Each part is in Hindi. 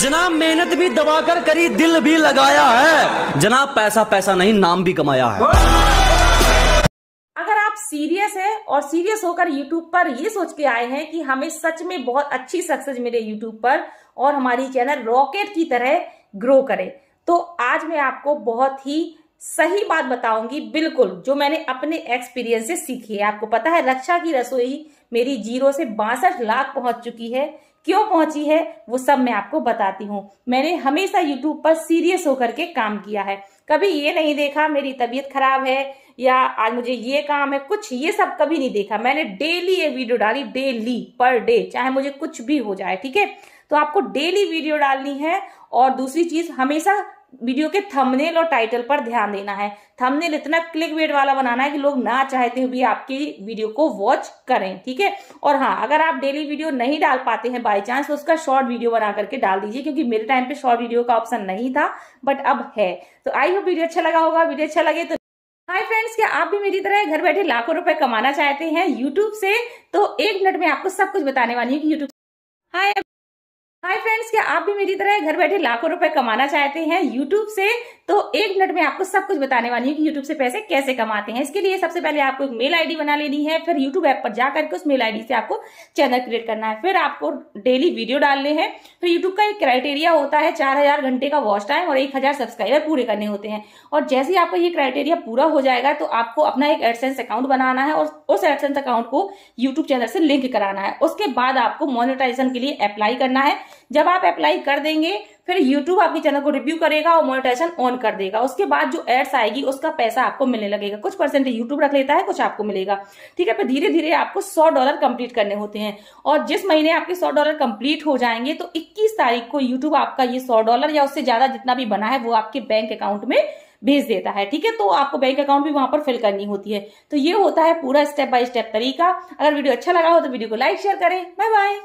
जनाब मेहनत भी दबाकर करी दिल भी लगाया है जनाब पैसा पैसा नहीं नाम भी कमाया है अगर आप सीरियस है और सीरियस होकर यूट्यूब पर ये सोच के आए हैं कि हमें सच में बहुत अच्छी सक्सेस मिले यूट्यूब पर और हमारी चैनल रॉकेट की तरह ग्रो करे तो आज मैं आपको बहुत ही सही बात बताऊंगी बिल्कुल जो मैंने अपने एक्सपीरियंस से सीखी है आपको पता है रक्षा की रसोई मेरी जीरो से बासठ लाख पहुंच चुकी है क्यों पहुंची है वो सब मैं आपको बताती हूँ मैंने हमेशा यूट्यूब पर सीरियस होकर के काम किया है कभी ये नहीं देखा मेरी तबीयत खराब है या आज मुझे ये काम है कुछ ये सब कभी नहीं देखा मैंने डेली ये वीडियो डाली डेली पर डे चाहे मुझे कुछ भी हो जाए ठीक है तो आपको डेली वीडियो डालनी है और दूसरी चीज हमेशा वीडियो के थंबनेल और टाइटल पर ध्यान देना है थंबनेल इतना क्लिक वेट वाला बनाना है कि लोग ना चाहते हुए भी आपकी वीडियो को वॉच करें ठीक है और हाँ अगर आप डेली वीडियो नहीं डाल पाते हैं बाई चांस तो उसका शॉर्ट वीडियो बना करके डाल दीजिए क्योंकि मेरे टाइम पे शॉर्ट वीडियो का ऑप्शन नहीं था बट अब है तो आई होप वीडियो अच्छा लगा होगा वीडियो अच्छा लगे तो हाय फ्रेंड्स क्या आप भी मेरी तरह घर बैठे लाखों रुपए कमाना चाहते हैं यूट्यूब से तो एक मिनट में आपको सब कुछ बताने वाली हूँ कि यूट्यूब हाय हाय फ्रेंड्स क्या आप भी मेरी तरह घर बैठे लाखों रुपए कमाना चाहते हैं यूट्यूब से तो एक मिनट में आपको सब कुछ बताने वाली हूँ कि यूट्यूब से पैसे कैसे कमाते हैं इसके लिए सबसे पहले आपको एक मेल आईडी बना लेनी है फिर यूट्यूब ऐप पर जाकर के उस मेल आईडी से आपको चैनल क्रिएट करना है फिर आपको डेली वीडियो डालने हैं फिर तो यूट्यूब का एक क्राइटेरिया होता है चार घंटे का वॉच टाइम और एक सब्सक्राइबर पूरे करने होते हैं और जैसे ही आपका ये क्राइटेरिया पूरा हो जाएगा तो आपको अपना एक एडसेंस अकाउंट बनाना है और उस एडसेंस अकाउंट को यूट्यूब चैनल से लिंक कराना है उसके बाद आपको मोनिटाइजेशन के लिए अप्लाई करना है जब आप अप्लाई कर देंगे फिर यूट्यूब आपके चैनल को रिव्यू करेगा और मोनिटाइजेशन ऑन कर देगा उसके बाद जो एड्स आएगी उसका पैसा आपको मिलने लगेगा कुछ परसेंटेज यूट्यूब रख लेता है कुछ आपको मिलेगा ठीक है फिर धीरे धीरे आपको सौ डॉलर कंप्लीट करने होते हैं और जिस महीने आपके सौ डॉलर कंप्लीट हो जाएंगे तो इक्कीस तारीख को यूट्यूब आपका ये सौ डॉलर या उससे ज्यादा जितना भी बना है वो आपके बैंक अकाउंट में भेज देता है ठीक है तो आपको बैंक अकाउंट भी वहां पर फिल करनी होती है तो ये होता है पूरा स्टेप बाय स्टेप तरीका अगर वीडियो अच्छा लगा हो तो वीडियो को लाइक शेयर करें बाय बाय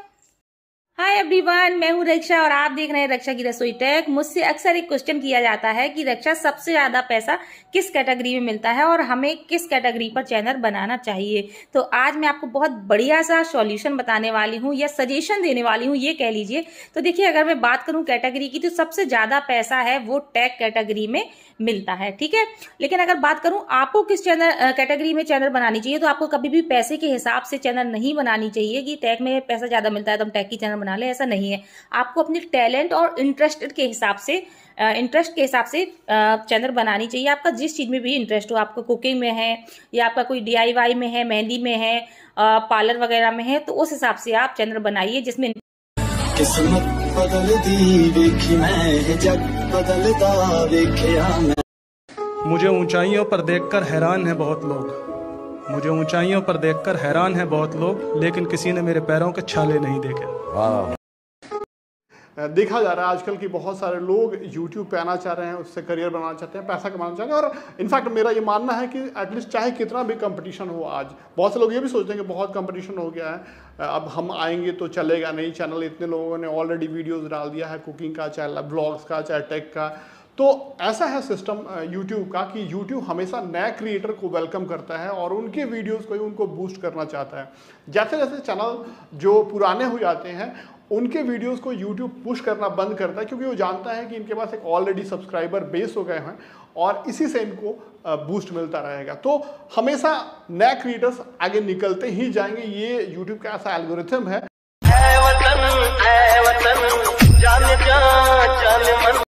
हाय एवरीवन मैं हूं रक्षा और आप देख रहे हैं रक्षा की रसोई टैक मुझसे अक्सर एक क्वेश्चन किया जाता है कि रक्षा सबसे ज़्यादा पैसा किस कैटेगरी में मिलता है और हमें किस कैटेगरी पर चैनल बनाना चाहिए तो आज मैं आपको बहुत बढ़िया सा सॉल्यूशन बताने वाली हूं या सजेशन देने वाली हूं ये कह लीजिए तो देखिये अगर मैं बात करूँ कैटेगरी की तो सबसे ज़्यादा पैसा है वो टैग कैटेगरी में मिलता है ठीक है लेकिन अगर बात करूँ आपको किस चैनल कैटेगरी में चैनल बनानी चाहिए तो आपको कभी भी पैसे के हिसाब से चैनल नहीं बनानी चाहिए कि टैग में पैसा ज़्यादा मिलता है तो हम टैग की चैनल बना लें ऐसा नहीं है आपको अपने टैलेंट और इंटरेस्ट के हिसाब से इंटरेस्ट के हिसाब से चैनल बनानी चाहिए आपका जिस चीज़ में भी इंटरेस्ट हो आपका कुकिंग में है या आपका कोई डी में है मेहंदी में है पार्लर वगैरह में है तो उस हिसाब से आप चैनल बनाइए जिसमें मुझे ऊंचाइयों पर देखकर हैरान है बहुत लोग मुझे ऊंचाइयों पर देखकर हैरान है बहुत लोग लेकिन किसी ने मेरे पैरों के छाले नहीं देखे देखा जा रहा है आजकल की बहुत सारे लोग यूट्यूब पे आना चाह रहे हैं उससे करियर बनाना चाहते हैं पैसा कमाना चाहते हैं और इनफैक्ट मेरा ये मानना है कि एटलीस्ट चाहे कितना भी कंपटीशन हो आज बहुत से लोग ये भी सोचते हैं कि बहुत कंपटीशन हो गया है अब हम आएंगे तो चलेगा नहीं चैनल इतने लोगों ने ऑलरेडी वीडियोज़ डाल दिया है कुकिंग का चाहे ब्लॉग्स का चाहे टेक का तो ऐसा है सिस्टम यूट्यूब का कि यूट्यूब हमेशा नए क्रिएटर को वेलकम करता है और उनके वीडियोस को ही उनको बूस्ट करना चाहता है जैसे जैसे चैनल जो पुराने हो जाते हैं उनके वीडियोस को यूट्यूब पुश करना बंद करता है क्योंकि वो जानता है कि इनके पास एक ऑलरेडी सब्सक्राइबर बेस हो गए हैं और इसी से इनको बूस्ट मिलता रहेगा तो हमेशा नए क्रिएटर्स आगे निकलते ही जाएंगे ये यूट्यूब का ऐसा एल्गोरिथम है ए वतन, ए वतन, जाने जा, जाने मन।